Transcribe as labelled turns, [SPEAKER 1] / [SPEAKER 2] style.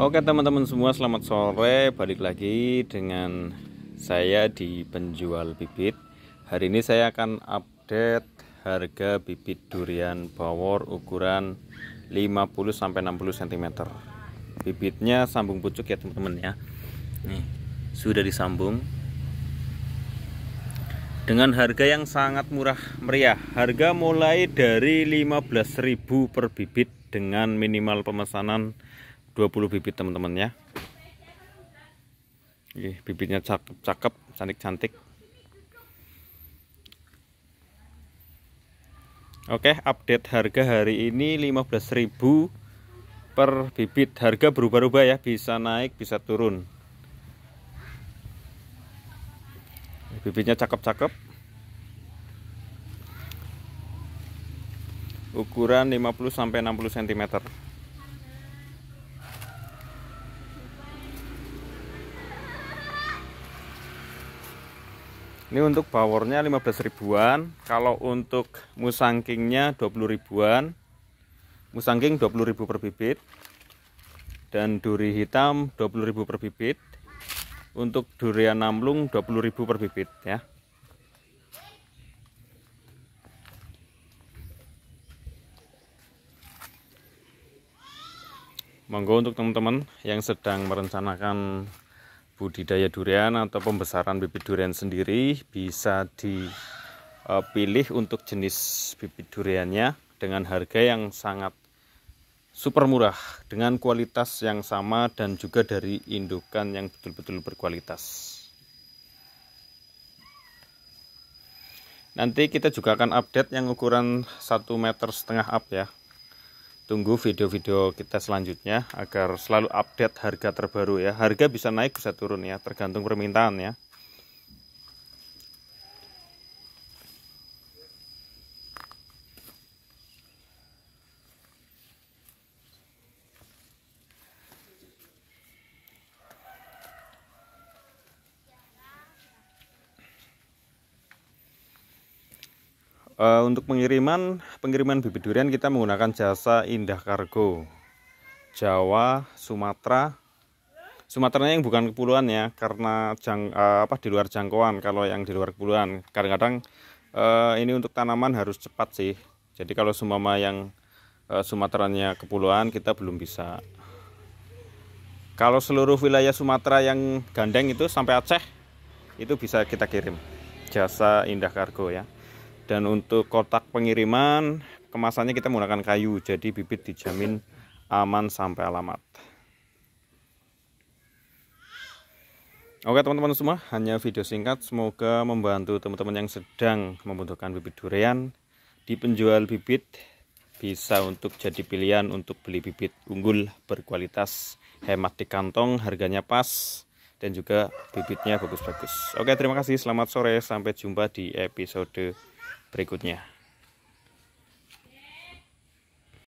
[SPEAKER 1] Oke teman-teman semua selamat sore Balik lagi dengan saya di penjual bibit Hari ini saya akan update harga bibit durian bawor ukuran 50-60 cm Bibitnya sambung pucuk ya teman-teman ya Nih sudah disambung dengan harga yang sangat murah meriah harga mulai dari 15.000 per bibit dengan minimal pemesanan 20 bibit teman-teman ya Oke, bibitnya cakep-cakep cantik-cantik Oke update harga hari ini 15.000 per bibit harga berubah-ubah ya bisa naik bisa turun bibitnya cakep-cakep ukuran 50-60 cm ini untuk powernya 15 ribuan kalau untuk musangkingnya 20 ribuan musangking 20 ribu per bibit dan duri hitam 20 ribu per bibit untuk durian namlung 20 ribu per bibit ya monggo untuk teman-teman yang sedang merencanakan budidaya durian atau pembesaran bibit durian sendiri bisa dipilih untuk jenis bibit duriannya dengan harga yang sangat super murah dengan kualitas yang sama dan juga dari indukan yang betul-betul berkualitas. Nanti kita juga akan update yang ukuran 1 meter setengah up ya tunggu video-video kita selanjutnya agar selalu update harga terbaru ya harga bisa naik bisa turun ya tergantung permintaan ya Uh, untuk pengiriman, pengiriman bibit durian kita menggunakan jasa Indah Kargo. Jawa, Sumatera. Sumatera yang bukan kepulauan ya, karena jang, uh, apa di luar jangkauan. Kalau yang di luar kepulauan, kadang-kadang uh, ini untuk tanaman harus cepat sih. Jadi kalau sumama yang uh, Sumateranya kepulauan kita belum bisa. Kalau seluruh wilayah Sumatera yang gandeng itu sampai Aceh itu bisa kita kirim jasa Indah Kargo ya dan untuk kotak pengiriman kemasannya kita menggunakan kayu jadi bibit dijamin aman sampai alamat Oke teman-teman semua hanya video singkat semoga membantu teman-teman yang sedang membutuhkan bibit durian di penjual bibit bisa untuk jadi pilihan untuk beli bibit unggul berkualitas hemat di kantong harganya pas dan juga bibitnya bagus-bagus. Oke, terima kasih. Selamat sore. Sampai jumpa di episode berikutnya.